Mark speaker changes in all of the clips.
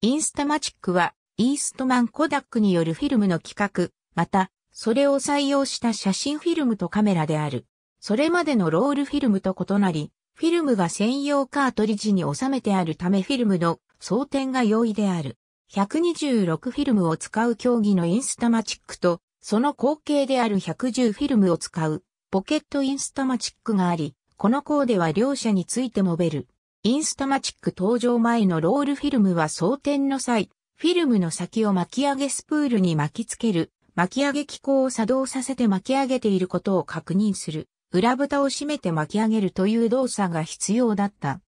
Speaker 1: インスタマチックは、イーストマン・コダックによるフィルムの企画、また、それを採用した写真フィルムとカメラである。それまでのロールフィルムと異なり、フィルムが専用カートリッジに収めてあるためフィルムの装填が容易である。126フィルムを使う競技のインスタマチックと、その後継である110フィルムを使うポケットインスタマチックがあり、このコーデは両者について述べる。インスタマチック登場前のロールフィルムは装填の際、フィルムの先を巻き上げスプールに巻きつける、巻き上げ機構を作動させて巻き上げていることを確認する、裏蓋を閉めて巻き上げるという動作が必要だった。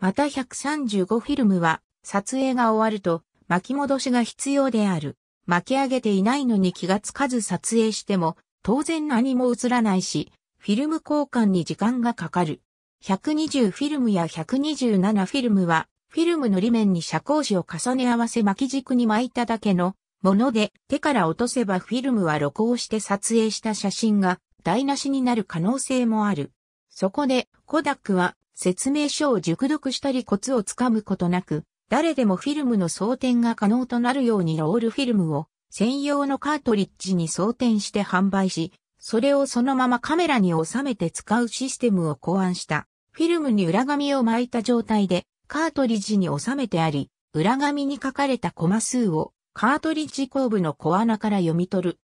Speaker 1: また135フィルムは、撮影が終わると巻き戻しが必要である。巻き上げていないのに気がつかず撮影しても、当然何も映らないし、フィルム交換に時間がかかる。120フィルムや127フィルムは、フィルムの裏面に遮光紙を重ね合わせ巻き軸に巻いただけのもので、手から落とせばフィルムは露光して撮影した写真が台無しになる可能性もある。そこで、コダックは説明書を熟読したりコツをつかむことなく、誰でもフィルムの装填が可能となるようにロールフィルムを専用のカートリッジに装填して販売し、それをそのままカメラに収めて使うシステムを考案した。フィルムに裏紙を巻いた状態でカートリッジに収めてあり、裏紙に書かれたコマ数をカートリッジ後部の小穴から読み取る。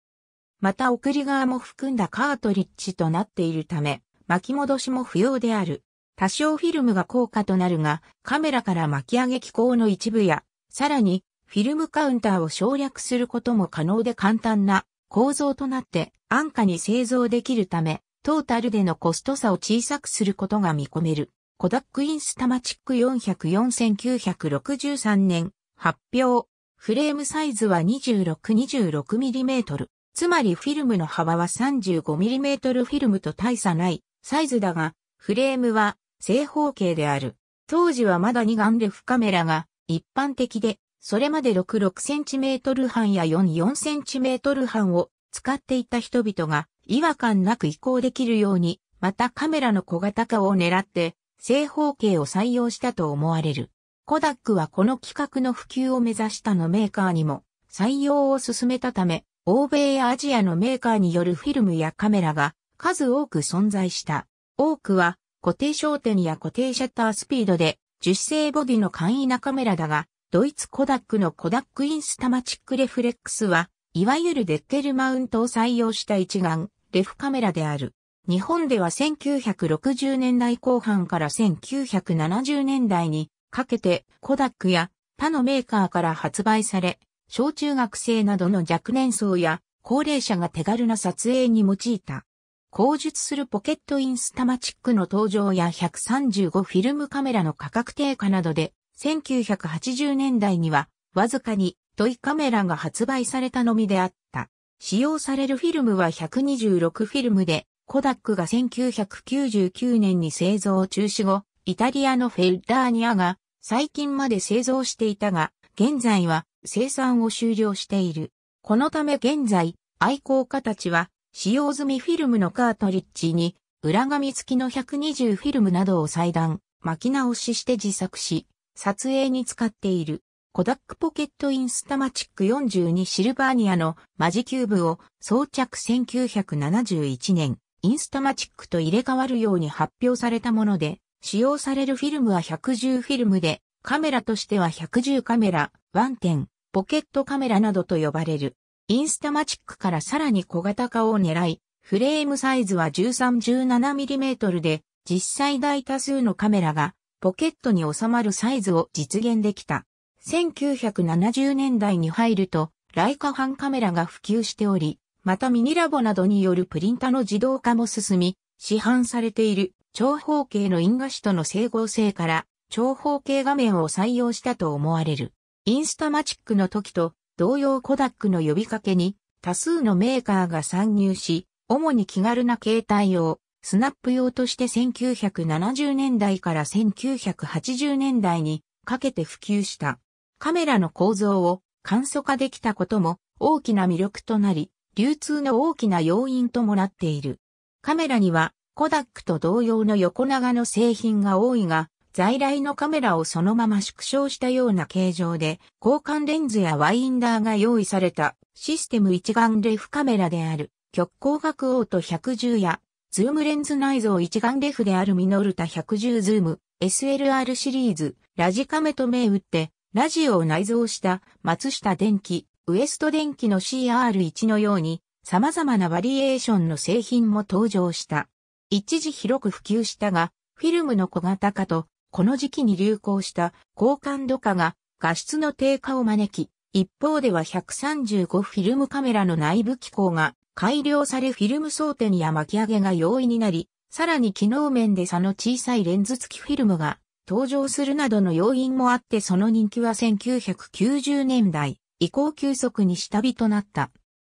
Speaker 1: また送り側も含んだカートリッジとなっているため、巻き戻しも不要である。多少フィルムが効果となるが、カメラから巻き上げ機構の一部や、さらに、フィルムカウンターを省略することも可能で簡単な構造となって安価に製造できるため、トータルでのコスト差を小さくすることが見込める。コダックインスタマチック404963年発表。フレームサイズは 2626mm。つまりフィルムの幅は 35mm フィルムと大差ないサイズだが、フレームは正方形である。当時はまだ2眼レフカメラが一般的で、それまで 66cm 半や 44cm 半を使っていた人々が違和感なく移行できるように、またカメラの小型化を狙って、正方形を採用したと思われる。コダックはこの企画の普及を目指したのメーカーにも採用を進めたため、欧米やアジアのメーカーによるフィルムやカメラが数多く存在した。多くは固定焦点や固定シャッタースピードで樹脂製ボディの簡易なカメラだが、ドイツコダックのコダックインスタマチックレフレックスは、いわゆるデッケルマウントを採用した一眼レフカメラである。日本では1960年代後半から1970年代にかけてコダックや他のメーカーから発売され、小中学生などの若年層や高齢者が手軽な撮影に用いた。口述するポケットインスタマチックの登場や135フィルムカメラの価格低下などで、1980年代にはわずかにトイカメラが発売されたのみであった。使用されるフィルムは126フィルムで、コダックが1999年に製造中止後、イタリアのフェルダーニアが最近まで製造していたが、現在は生産を終了している。このため現在、愛好家たちは使用済みフィルムのカートリッジに裏紙付きの120フィルムなどを裁断、巻き直しして自作し、撮影に使っている。コダックポケットインスタマチック42シルバーニアのマジキューブを装着1971年、インスタマチックと入れ替わるように発表されたもので、使用されるフィルムは110フィルムで、カメラとしては110カメラ、ワンテン、ポケットカメラなどと呼ばれる。インスタマチックからさらに小型化を狙い、フレームサイズは 13-17mm で、実際大多数のカメラがポケットに収まるサイズを実現できた。1970年代に入ると、ライカ版カメラが普及しており、またミニラボなどによるプリンタの自動化も進み、市販されている長方形の因果紙との整合性から長方形画面を採用したと思われる。インスタマチックの時と同様コダックの呼びかけに多数のメーカーが参入し、主に気軽な携帯用、スナップ用として1970年代から1980年代にかけて普及した。カメラの構造を簡素化できたことも大きな魅力となり、流通の大きな要因ともなっている。カメラにはコダックと同様の横長の製品が多いが、在来のカメラをそのまま縮小したような形状で、交換レンズやワインダーが用意されたシステム一眼レフカメラである、極光学オート110や、ズームレンズ内蔵一眼レフであるミノルタ110ズーム、SLR シリーズ、ラジカメと銘打って、ラジオを内蔵した松下電機、ウエスト電機の CR1 のように様々なバリエーションの製品も登場した。一時広く普及したが、フィルムの小型化と、この時期に流行した高感度化が画質の低下を招き、一方では135フィルムカメラの内部機構が改良されフィルム装填や巻き上げが容易になり、さらに機能面で差の小さいレンズ付きフィルムが登場するなどの要因もあってその人気は1990年代以降急速に下火となった。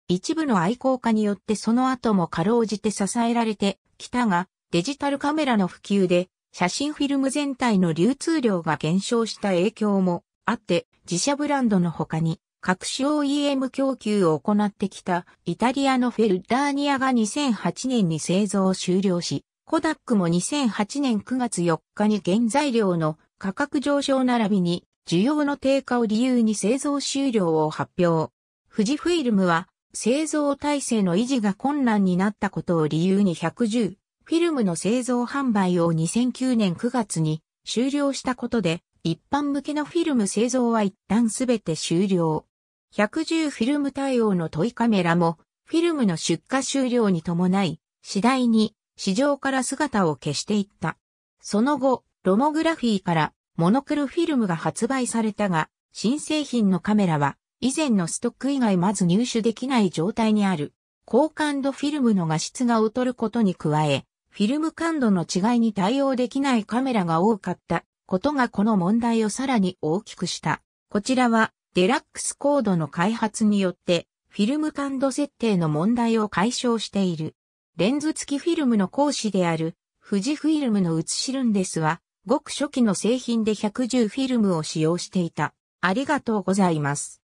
Speaker 1: 一部の愛好家によってその後もかろうじて支えられてきたが、デジタルカメラの普及で写真フィルム全体の流通量が減少した影響もあって、自社ブランドの他に各種 OEM 供給を行ってきたイタリアのフェルダーニアが2008年に製造を終了し、コダックも2008年9月4日に原材料の価格上昇並びに需要の低下を理由に製造終了を発表。富士フィルムは製造体制の維持が困難になったことを理由に110フィルムの製造販売を2009年9月に終了したことで一般向けのフィルム製造は一旦すべて終了。110フィルム対応のトイカメラもフィルムの出荷終了に伴い次第に市場から姿を消していった。その後、ロモグラフィーからモノクロフィルムが発売されたが、新製品のカメラは以前のストック以外まず入手できない状態にある。高感度フィルムの画質が劣ることに加え、フィルム感度の違いに対応できないカメラが多かったことがこの問題をさらに大きくした。こちらはデラックスコードの開発によってフィルム感度設定の問題を解消している。レンズ付きフィルムの講師である、富士フィルムの写しルンデスは、ごく初期の製品で110フィルムを使用していた。ありがとうございます。